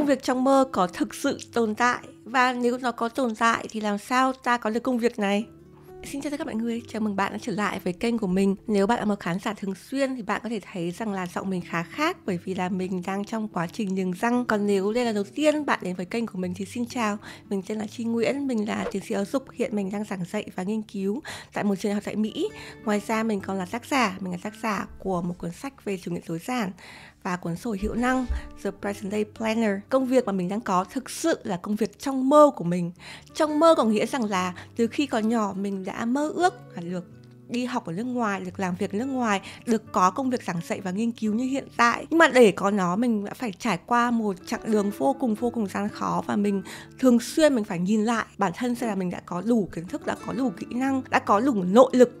công việc trong mơ có thực sự tồn tại và nếu nó có tồn tại thì làm sao ta có được công việc này Xin chào tất cả mọi người, chào mừng bạn đã trở lại với kênh của mình Nếu bạn là một khán giả thường xuyên thì bạn có thể thấy rằng là giọng mình khá khác Bởi vì là mình đang trong quá trình nhường răng Còn nếu đây là đầu tiên bạn đến với kênh của mình thì xin chào Mình tên là Chi Nguyễn, mình là tiến sĩ giáo dục Hiện mình đang giảng dạy và nghiên cứu tại một trường học tại Mỹ Ngoài ra mình còn là tác giả, mình là tác giả của một cuốn sách về chủ nghĩa tối giản và cuốn sổ hiệu năng The Present Day Planner. Công việc mà mình đang có thực sự là công việc trong mơ của mình. Trong mơ có nghĩa rằng là từ khi còn nhỏ mình đã mơ ước là được đi học ở nước ngoài, được làm việc ở nước ngoài, được có công việc giảng dạy và nghiên cứu như hiện tại. Nhưng mà để có nó mình đã phải trải qua một chặng đường vô cùng vô cùng gian khó và mình thường xuyên mình phải nhìn lại bản thân xem là mình đã có đủ kiến thức, đã có đủ kỹ năng, đã có đủ nội lực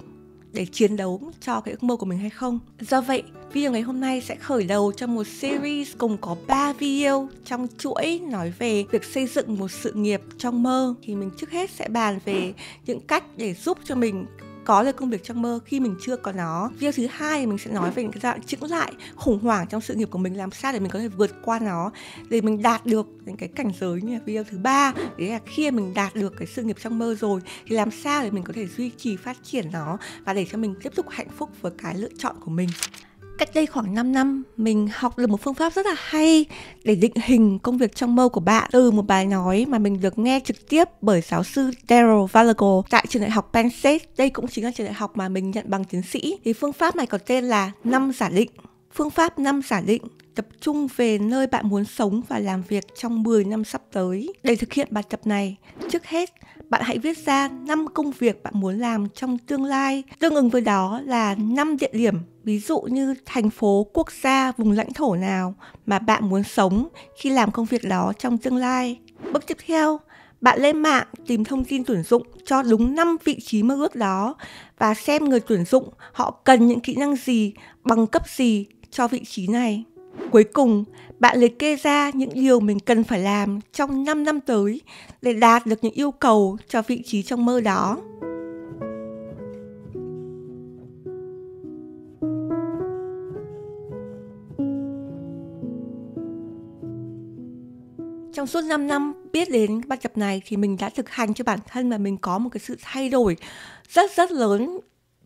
để chiến đấu cho cái ước mơ của mình hay không. Do vậy, video ngày hôm nay sẽ khởi đầu cho một series cùng có 3 video trong chuỗi nói về việc xây dựng một sự nghiệp trong mơ. Thì mình trước hết sẽ bàn về những cách để giúp cho mình có được công việc trong mơ khi mình chưa có nó video thứ hai mình sẽ nói về những cái dạng chững lại khủng hoảng trong sự nghiệp của mình làm sao để mình có thể vượt qua nó để mình đạt được những cái cảnh giới như là video thứ ba đấy là khi mình đạt được cái sự nghiệp trong mơ rồi thì làm sao để mình có thể duy trì phát triển nó và để cho mình tiếp tục hạnh phúc với cái lựa chọn của mình Cách đây khoảng 5 năm, mình học được một phương pháp rất là hay để định hình công việc trong mơ của bạn từ một bài nói mà mình được nghe trực tiếp bởi giáo sư Daryl Valago tại trường đại học Penn State. Đây cũng chính là trường đại học mà mình nhận bằng tiến sĩ. Thì phương pháp này có tên là năm giả định. Phương pháp năm giả định tập trung về nơi bạn muốn sống và làm việc trong 10 năm sắp tới. Để thực hiện bài tập này, trước hết bạn hãy viết ra 5 công việc bạn muốn làm trong tương lai, tương ứng với đó là 5 địa điểm ví dụ như thành phố quốc gia vùng lãnh thổ nào mà bạn muốn sống khi làm công việc đó trong tương lai bước tiếp theo bạn lên mạng tìm thông tin tuyển dụng cho đúng 5 vị trí mơ ước đó và xem người tuyển dụng họ cần những kỹ năng gì, bằng cấp gì cho vị trí này. Cuối cùng, bạn liệt kê ra những điều mình cần phải làm trong 5 năm tới để đạt được những yêu cầu cho vị trí trong mơ đó. trong suốt 5 năm biết đến bài tập này thì mình đã thực hành cho bản thân mà mình có một cái sự thay đổi rất rất lớn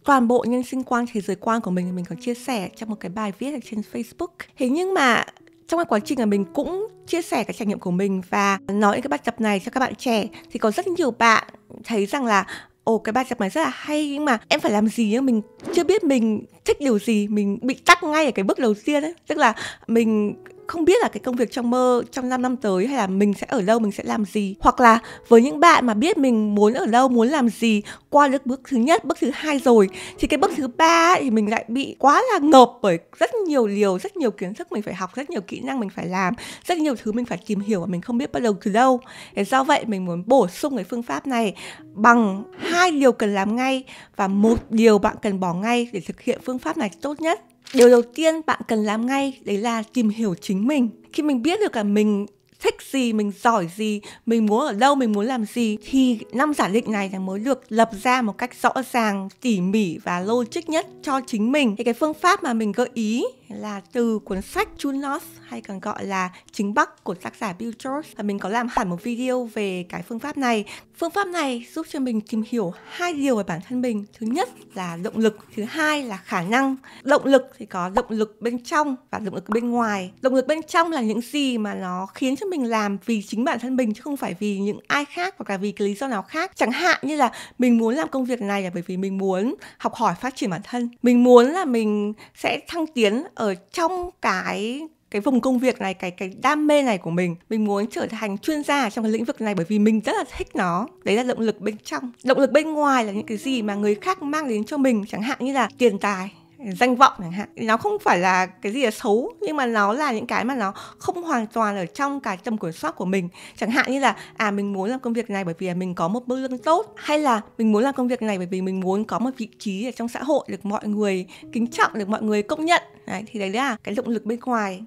toàn bộ nhân sinh quan thế giới quan của mình mình còn chia sẻ trong một cái bài viết ở trên Facebook. Thế nhưng mà trong cái quá trình là mình cũng chia sẻ cái trải nghiệm của mình và nói cái bài tập này cho các bạn trẻ thì có rất nhiều bạn thấy rằng là ồ cái bài tập này rất là hay nhưng mà em phải làm gì mình chưa biết mình thích điều gì mình bị tắt ngay ở cái bước đầu tiên ấy tức là mình không biết là cái công việc trong mơ trong 5 năm tới hay là mình sẽ ở đâu mình sẽ làm gì hoặc là với những bạn mà biết mình muốn ở đâu muốn làm gì qua được bước thứ nhất bước thứ hai rồi thì cái bước thứ ba thì mình lại bị quá là ngợp bởi rất nhiều điều rất nhiều kiến thức mình phải học rất nhiều kỹ năng mình phải làm rất nhiều thứ mình phải tìm hiểu và mình không biết bắt đầu từ đâu thế do vậy mình muốn bổ sung cái phương pháp này bằng hai điều cần làm ngay và một điều bạn cần bỏ ngay để thực hiện phương pháp này tốt nhất điều đầu tiên bạn cần làm ngay đấy là tìm hiểu chính chính mình khi mình biết được là mình thích gì mình giỏi gì mình muốn ở đâu mình muốn làm gì thì năm giả định này là mới được lập ra một cách rõ ràng tỉ mỉ và logic nhất cho chính mình thì cái phương pháp mà mình gợi ý là từ cuốn sách Junos hay còn gọi là chính bắc của tác giả Bill George và mình có làm hẳn một video về cái phương pháp này. Phương pháp này giúp cho mình tìm hiểu hai điều về bản thân mình. Thứ nhất là động lực, thứ hai là khả năng. Động lực thì có động lực bên trong và động lực bên ngoài. Động lực bên trong là những gì mà nó khiến cho mình làm vì chính bản thân mình chứ không phải vì những ai khác hoặc là vì cái lý do nào khác. Chẳng hạn như là mình muốn làm công việc này là bởi vì mình muốn học hỏi phát triển bản thân. Mình muốn là mình sẽ thăng tiến ở ở trong cái cái vùng công việc này cái cái đam mê này của mình mình muốn trở thành chuyên gia trong cái lĩnh vực này bởi vì mình rất là thích nó đấy là động lực bên trong động lực bên ngoài là những cái gì mà người khác mang đến cho mình chẳng hạn như là tiền tài danh vọng chẳng hạn nó không phải là cái gì là xấu nhưng mà nó là những cái mà nó không hoàn toàn ở trong cái tầm kiểm soát của mình chẳng hạn như là à mình muốn làm công việc này bởi vì mình có một mức lương tốt hay là mình muốn làm công việc này bởi vì mình muốn có một vị trí ở trong xã hội được mọi người kính trọng được mọi người công nhận đấy, thì đấy là cái động lực bên ngoài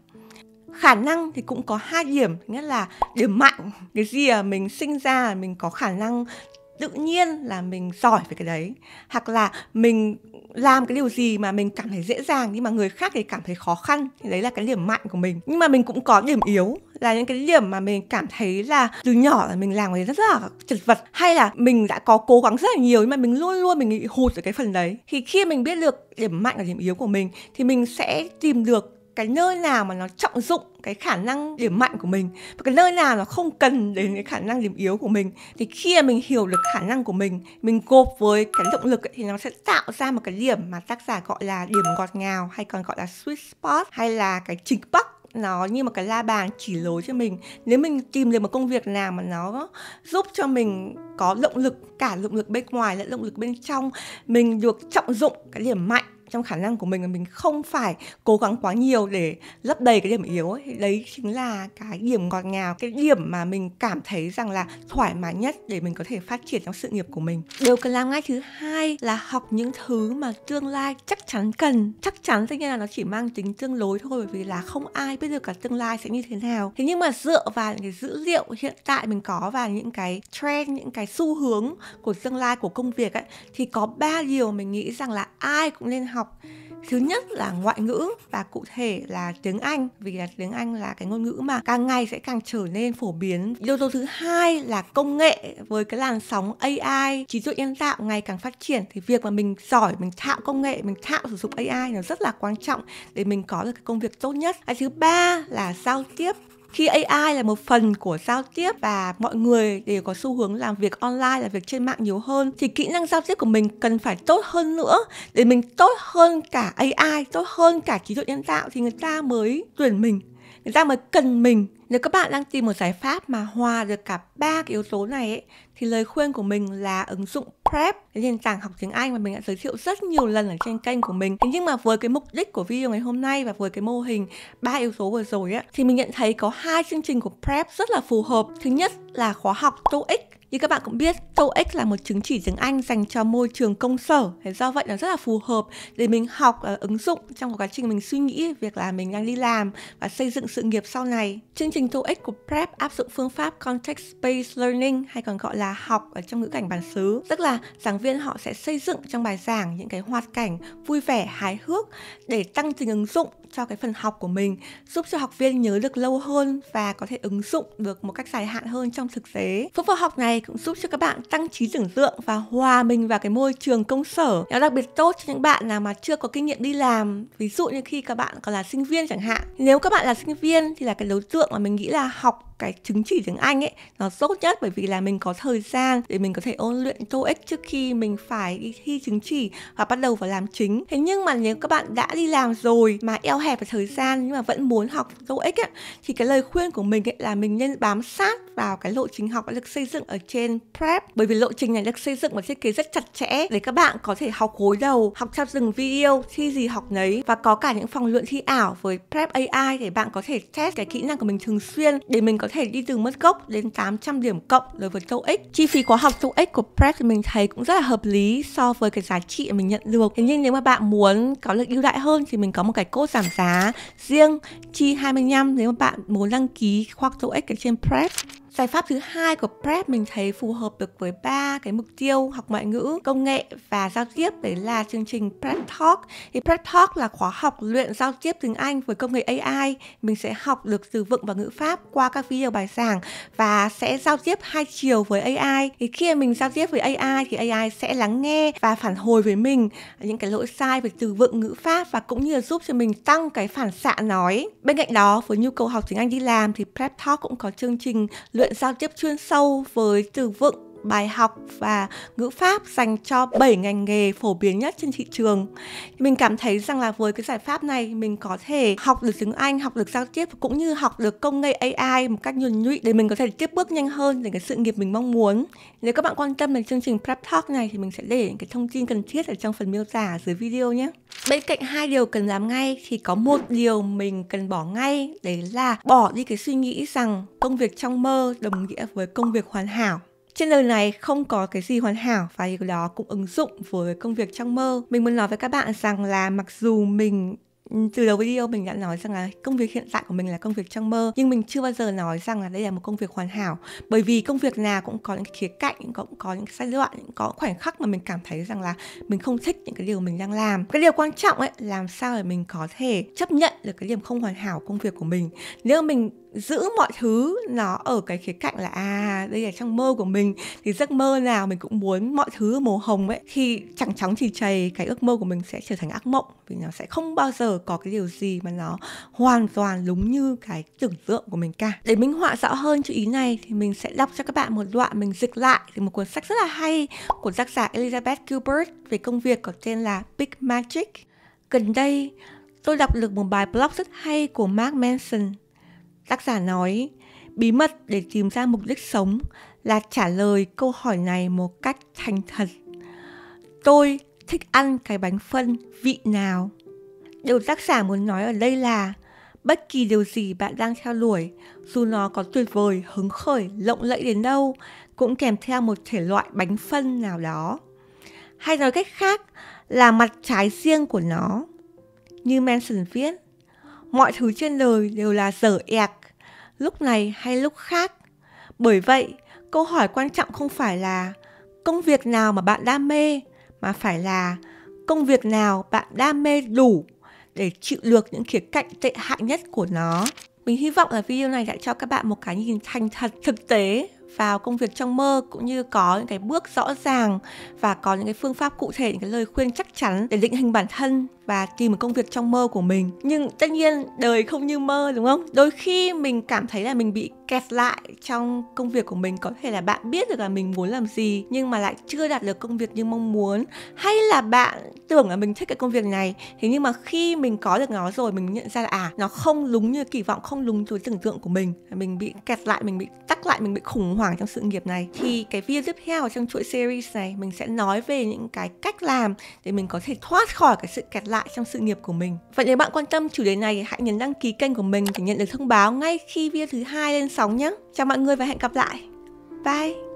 khả năng thì cũng có hai điểm nhất là điểm mạnh cái gì là mình sinh ra mình có khả năng tự nhiên là mình giỏi về cái đấy hoặc là mình làm cái điều gì mà mình cảm thấy dễ dàng nhưng mà người khác thì cảm thấy khó khăn thì đấy là cái điểm mạnh của mình nhưng mà mình cũng có điểm yếu là những cái điểm mà mình cảm thấy là từ nhỏ là mình làm cái rất là chật vật hay là mình đã có cố gắng rất là nhiều nhưng mà mình luôn luôn mình hụt ở cái phần đấy thì khi mình biết được điểm mạnh và điểm yếu của mình thì mình sẽ tìm được cái nơi nào mà nó trọng dụng cái khả năng điểm mạnh của mình và cái nơi nào nó không cần đến cái khả năng điểm yếu của mình thì khi mà mình hiểu được khả năng của mình mình gộp với cái động lực ấy, thì nó sẽ tạo ra một cái điểm mà tác giả gọi là điểm ngọt ngào hay còn gọi là sweet spot hay là cái chính bắc nó như một cái la bàn chỉ lối cho mình nếu mình tìm được một công việc nào mà nó giúp cho mình có động lực cả động lực bên ngoài lẫn động lực bên trong mình được trọng dụng cái điểm mạnh trong khả năng của mình là mình không phải cố gắng quá nhiều để lấp đầy cái điểm yếu ấy. đấy chính là cái điểm ngọt ngào cái điểm mà mình cảm thấy rằng là thoải mái nhất để mình có thể phát triển trong sự nghiệp của mình điều cần làm ngay thứ hai là học những thứ mà tương lai chắc chắn cần chắc chắn tất nhiên là nó chỉ mang tính tương đối thôi bởi vì là không ai biết được cả tương lai sẽ như thế nào thế nhưng mà dựa vào những cái dữ liệu hiện tại mình có và những cái trend những cái xu hướng của tương lai của công việc ấy thì có ba điều mình nghĩ rằng là ai cũng nên học học thứ nhất là ngoại ngữ và cụ thể là tiếng anh vì là tiếng anh là cái ngôn ngữ mà càng ngày sẽ càng trở nên phổ biến yếu tố thứ hai là công nghệ với cái làn sóng ai trí tuệ nhân tạo ngày càng phát triển thì việc mà mình giỏi mình tạo công nghệ mình tạo sử dụng ai nó rất là quan trọng để mình có được cái công việc tốt nhất cái thứ ba là giao tiếp khi AI là một phần của giao tiếp và mọi người đều có xu hướng làm việc online là việc trên mạng nhiều hơn thì kỹ năng giao tiếp của mình cần phải tốt hơn nữa để mình tốt hơn cả AI tốt hơn cả trí tuệ nhân tạo thì người ta mới tuyển mình người ta mới cần mình nếu các bạn đang tìm một giải pháp mà hòa được cả ba cái yếu tố này ấy, thì lời khuyên của mình là ứng dụng Prep, cái nền tảng học tiếng Anh mà mình đã giới thiệu rất nhiều lần ở trên kênh của mình. Thế nhưng mà với cái mục đích của video ngày hôm nay và với cái mô hình ba yếu tố vừa rồi ấy, thì mình nhận thấy có hai chương trình của Prep rất là phù hợp. Thứ nhất là khóa học TOEIC như các bạn cũng biết, TOEIC là một chứng chỉ tiếng Anh dành cho môi trường công sở. Thế do vậy nó rất là phù hợp để mình học và ờ, ứng dụng trong quá trình mình suy nghĩ việc là mình đang đi làm và xây dựng sự nghiệp sau này. Chương trình TOEIC của PrEP áp dụng phương pháp Context-Based Learning hay còn gọi là học ở trong ngữ cảnh bản xứ. Tức là giảng viên họ sẽ xây dựng trong bài giảng những cái hoạt cảnh vui vẻ, hài hước để tăng trình ứng dụng cho cái phần học của mình, giúp cho học viên nhớ được lâu hơn và có thể ứng dụng được một cách dài hạn hơn trong thực tế. Phương pháp học này này cũng giúp cho các bạn tăng trí tưởng tượng và hòa mình vào cái môi trường công sở. Nó đặc biệt tốt cho những bạn nào mà chưa có kinh nghiệm đi làm, ví dụ như khi các bạn còn là sinh viên chẳng hạn. Nếu các bạn là sinh viên thì là cái đối tượng mà mình nghĩ là học cái chứng chỉ tiếng Anh ấy nó tốt nhất bởi vì là mình có thời gian để mình có thể ôn luyện TOEIC trước khi mình phải đi thi chứng chỉ và bắt đầu vào làm chính. Thế nhưng mà nếu các bạn đã đi làm rồi mà eo hẹp về thời gian nhưng mà vẫn muốn học TOEIC ấy, thì cái lời khuyên của mình ấy là mình nên bám sát vào cái lộ trình học đã được xây dựng ở trên prep bởi vì lộ trình này được xây dựng và thiết kế rất chặt chẽ để các bạn có thể học gối đầu học theo từng video thi gì học nấy và có cả những phòng luyện thi ảo với prep AI để bạn có thể test cái kỹ năng của mình thường xuyên để mình có có thể đi từ mất gốc đến 800 điểm cộng đối với TOEIC. Chi phí khóa học TOEIC của Prep mình thấy cũng rất là hợp lý so với cái giá trị mình nhận được. Thế nhưng nếu mà bạn muốn có lợi ưu đại hơn thì mình có một cái cốt giảm giá riêng chi 25 nếu mà bạn muốn đăng ký khóa học TOEIC ở trên Prep. Giải pháp thứ hai của PrEP mình thấy phù hợp được với ba cái mục tiêu học ngoại ngữ, công nghệ và giao tiếp đấy là chương trình PrEP Talk. Thì PrEP Talk là khóa học luyện giao tiếp tiếng Anh với công nghệ AI. Mình sẽ học được từ vựng và ngữ pháp qua các video bài giảng và sẽ giao tiếp hai chiều với AI. Thì khi mình giao tiếp với AI thì AI sẽ lắng nghe và phản hồi với mình những cái lỗi sai về từ vựng ngữ pháp và cũng như là giúp cho mình tăng cái phản xạ nói. Bên cạnh đó với nhu cầu học tiếng Anh đi làm thì PrEP Talk cũng có chương trình luyện luyện giao tiếp chuyên sâu với từ vựng bài học và ngữ pháp dành cho 7 ngành nghề phổ biến nhất trên thị trường. Mình cảm thấy rằng là với cái giải pháp này mình có thể học được tiếng Anh, học được giao tiếp cũng như học được công nghệ AI một cách nhuần nhụy để mình có thể tiếp bước nhanh hơn để cái sự nghiệp mình mong muốn. Nếu các bạn quan tâm đến chương trình Prep Talk này thì mình sẽ để những cái thông tin cần thiết ở trong phần miêu tả dưới video nhé. Bên cạnh hai điều cần làm ngay thì có một điều mình cần bỏ ngay đấy là bỏ đi cái suy nghĩ rằng công việc trong mơ đồng nghĩa với công việc hoàn hảo trên đời này không có cái gì hoàn hảo và điều đó cũng ứng dụng với công việc trong mơ. Mình muốn nói với các bạn rằng là mặc dù mình ừ, từ đầu video mình đã nói rằng là công việc hiện tại của mình là công việc trong mơ nhưng mình chưa bao giờ nói rằng là đây là một công việc hoàn hảo bởi vì công việc nào cũng có những cái khía cạnh cũng có, những giai đoạn cũng có khoảnh khắc mà mình cảm thấy rằng là mình không thích những cái điều mình đang làm cái điều quan trọng ấy làm sao để mình có thể chấp nhận được cái điểm không hoàn hảo công việc của mình nếu mình giữ mọi thứ nó ở cái khía cạnh là à đây là trong mơ của mình thì giấc mơ nào mình cũng muốn mọi thứ màu hồng ấy khi chẳng chóng chỉ chày cái ước mơ của mình sẽ trở thành ác mộng vì nó sẽ không bao giờ có cái điều gì mà nó hoàn toàn đúng như cái tưởng tượng của mình cả để minh họa rõ hơn chú ý này thì mình sẽ đọc cho các bạn một đoạn mình dịch lại thì một cuốn sách rất là hay của tác giả Elizabeth Gilbert về công việc có tên là Big Magic gần đây tôi đọc được một bài blog rất hay của Mark Manson Tác giả nói, bí mật để tìm ra mục đích sống là trả lời câu hỏi này một cách thành thật. Tôi thích ăn cái bánh phân vị nào? Điều tác giả muốn nói ở đây là bất kỳ điều gì bạn đang theo đuổi, dù nó có tuyệt vời, hứng khởi, lộng lẫy đến đâu, cũng kèm theo một thể loại bánh phân nào đó. Hay nói cách khác là mặt trái riêng của nó. Như Manson viết, mọi thứ trên đời đều là dở ẹc, lúc này hay lúc khác. Bởi vậy, câu hỏi quan trọng không phải là công việc nào mà bạn đam mê, mà phải là công việc nào bạn đam mê đủ để chịu được những khía cạnh tệ hại nhất của nó. Mình hy vọng là video này đã cho các bạn một cái nhìn thành thật thực tế vào công việc trong mơ cũng như có những cái bước rõ ràng và có những cái phương pháp cụ thể những cái lời khuyên chắc chắn để định hình bản thân và tìm một công việc trong mơ của mình nhưng tất nhiên đời không như mơ đúng không đôi khi mình cảm thấy là mình bị kẹt lại trong công việc của mình có thể là bạn biết được là mình muốn làm gì nhưng mà lại chưa đạt được công việc như mong muốn hay là bạn tưởng là mình thích cái công việc này thế nhưng mà khi mình có được nó rồi mình nhận ra là à nó không đúng như kỳ vọng không đúng với tưởng tượng của mình mình bị kẹt lại mình bị tắc lại mình bị khủng hoàng trong sự nghiệp này thì cái video tiếp theo trong chuỗi series này mình sẽ nói về những cái cách làm để mình có thể thoát khỏi cái sự kẹt lại trong sự nghiệp của mình và nếu bạn quan tâm chủ đề này hãy nhấn đăng ký kênh của mình để nhận được thông báo ngay khi video thứ hai lên sóng nhé chào mọi người và hẹn gặp lại bye